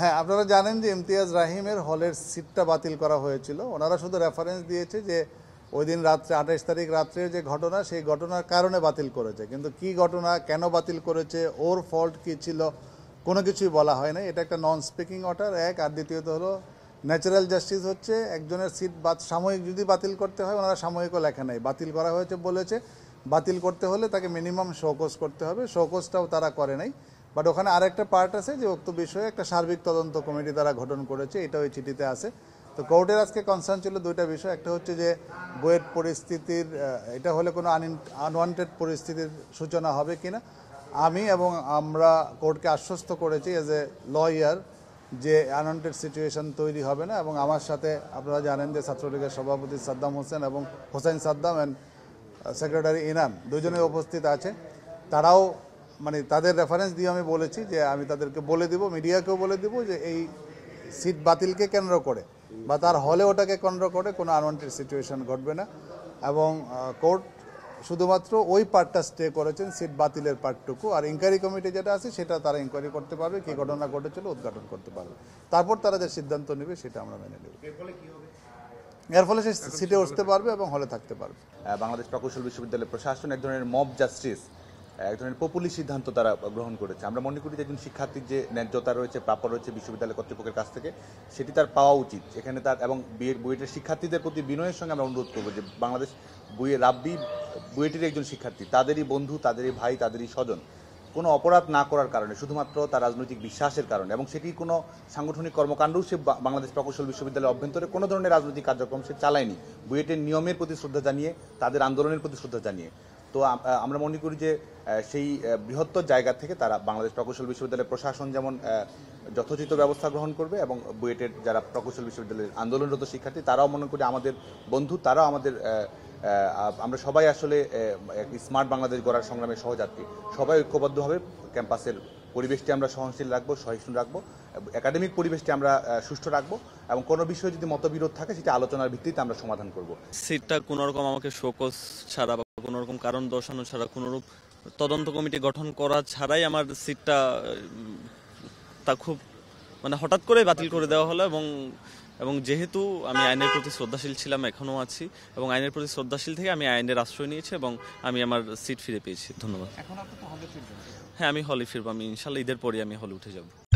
হ্যাঁ আপনারা জানেন যে ইমতিয়াজ রাহিমের হলের সিটটা বাতিল করা হয়েছিল ওনারা শুধু রেফারেন্স দিয়েছে যে ওই দিন রাত্রে আঠাশ তারিখ রাত্রে যে ঘটনা সেই ঘটনার কারণে বাতিল করেছে কিন্তু কি ঘটনা কেন বাতিল করেছে ওর ফল্ট কি ছিল কোনো কিছুই বলা হয় না এটা একটা নন স্পিকিং অর্ডার এক আর দ্বিতীয়ত হলো ন্যাচারাল জাস্টিস হচ্ছে একজনের সিট বা সাময়িক যদি বাতিল করতে হয় ওনারা সাময়িকও লেখা নাই বাতিল করা হয়েছে বলেছে বাতিল করতে হলে তাকে মিনিমাম শোকস করতে হবে শোকোজটাও তারা করে নাই বাট ওখানে আরেকটা পার্ট আছে যে উক্ত বিষয়ে একটা সার্বিক তদন্ত কমিটি তারা গঠন করেছে এটা ওই চিঠিতে আছে তো কোর্টের আজকে কনসার্ন ছিল দুইটা বিষয় একটা হচ্ছে যে বইয়ের পরিস্থিতির এটা হলে কোনো আন আনওয়ান্টেড পরিস্থিতির সূচনা হবে কিনা আমি এবং আমরা কোর্টকে আশ্বস্ত করেছি এজ এ লয়ার যে আনওয়ান্টেড সিচুয়েশন তৈরি হবে না এবং আমার সাথে আপনারা জানেন যে ছাত্রলীগের সভাপতি সাদ্দাম হোসেন এবং হোসেন সাদ্দাম অ্যান্ড সেক্রেটারি ইনাম দুজনে উপস্থিত আছে তারাও মানে তাদের রেফারেন্স দিয়ে আমি বলেছি যে আমি তাদেরকে বলে দিব মিডিয়াকেও বলে দিব যে এই সিট বাতিলকে কেন্দ্র করে বা তার হলে ওটাকে কেন্দ্র করে কোনো আনওয়ান্টেড সিচুয়েশন ঘটবে না এবং কোর্ট শুধুমাত্র ওই পার্টটা স্টে করেছেন সিট বাতিলের পার্টটুকু আর ইনকোয়ারি কমিটি যেটা আছে সেটা তারা ইনকোয়ারি করতে পারবে কী ঘটনা ঘটেছিল উদ্ঘাটন করতে পারবে তারপর তারা যে সিদ্ধান্ত নেবে সেটা আমরা মেনে নেব এর ফলে সে সিটে উঠতে পারবে এবং হলে থাকতে পারবে বাংলাদেশ প্রকৌশল বিশ্ববিদ্যালয়ের প্রশাসন এক ধরনের মব জাস্টিস এক ধরনের পপুলি সিদ্ধান্ত তারা গ্রহণ করেছে আমরা মনে করি যে একজন শিক্ষার্থীর যে ন্যায্যতা রয়েছে প্রাপ্য রয়েছে বিশ্ববিদ্যালয় কর্তৃপক্ষের কাছ থেকে সেটি তার পাওয়া উচিত এখানে তার এবং বিয়ের বুয়েটের শিক্ষার্থীদের প্রতি বিনয়ের সঙ্গে আমরা অনুরোধ করবো যে বাংলাদেশ বুয়ে রাব্বি বুয়েটের একজন শিক্ষার্থী তাদেরই বন্ধু তাদেরই ভাই তাদেরই স্বজন কোনো অপরাধ না করার কারণে শুধুমাত্র তার রাজনৈতিক বিশ্বাসের কারণে এবং সেটি কোনো সাংগঠনিক কর্মকাণ্ডও সে বাংলাদেশ প্রকৌশল বিশ্ববিদ্যালয়ের অভ্যন্তরে কোনো ধরনের রাজনৈতিক কার্যক্রম সে চালায়নি বুয়েটের নিয়মের প্রতি শ্রদ্ধা জানিয়ে তাদের আন্দোলনের প্রতি শ্রদ্ধা জানিয়ে তো আমরা মনে করি যে সেই বৃহত্তর জায়গা থেকে তারা বাংলাদেশ প্রকৌশল বিশ্ববিদ্যালয়ের প্রশাসন যেমন যথোচিত ব্যবস্থা গ্রহণ করবে এবং বুয়েটের যারা প্রকৌশল বিশ্ববিদ্যালয়ের আন্দোলনরত শিক্ষার্থী তারাও মনে করি আমাদের বন্ধু তারাও আমাদের আমরা সবাই আসলে স্মার্ট বাংলাদেশ গড়ার সংগ্রামে সহযাত্রী সবাই ঐক্যবদ্ধভাবে ক্যাম্পাসের পরিবেশটি আমরা সহনশীল রাখবো সহিষ্ণু রাখবো একাডেমিক পরিবেশটি আমরা সুষ্ঠু রাখবো এবং কোনো বিষয়ে যদি মতবিরোধ থাকে সেটা আলোচনার ভিত্তিতে আমরা সমাধান করব সিটটা কোনোরকম আমাকে শোকস ছাড়া কোনো রকম কারণ দর্শানো ছাড়া কোনোরূপ তদন্ত কমিটি গঠন করা ছাড়াই আমার সিটটা তা খুব মানে হঠাৎ করে বাতিল করে দেওয়া হলো এবং এবং যেহেতু আমি আইনের প্রতি শ্রদ্ধাশীল ছিলাম এখনও আছি এবং আইনের প্রতি শ্রদ্ধাশীল থেকে আমি আইনের আশ্রয় নিয়েছি এবং আমি আমার সিট ফিরে পেয়েছি ধন্যবাদ হ্যাঁ আমি হলে ফিরবো আমি ইনশাল্লাহ ঈদের পরে আমি হলে উঠে যাব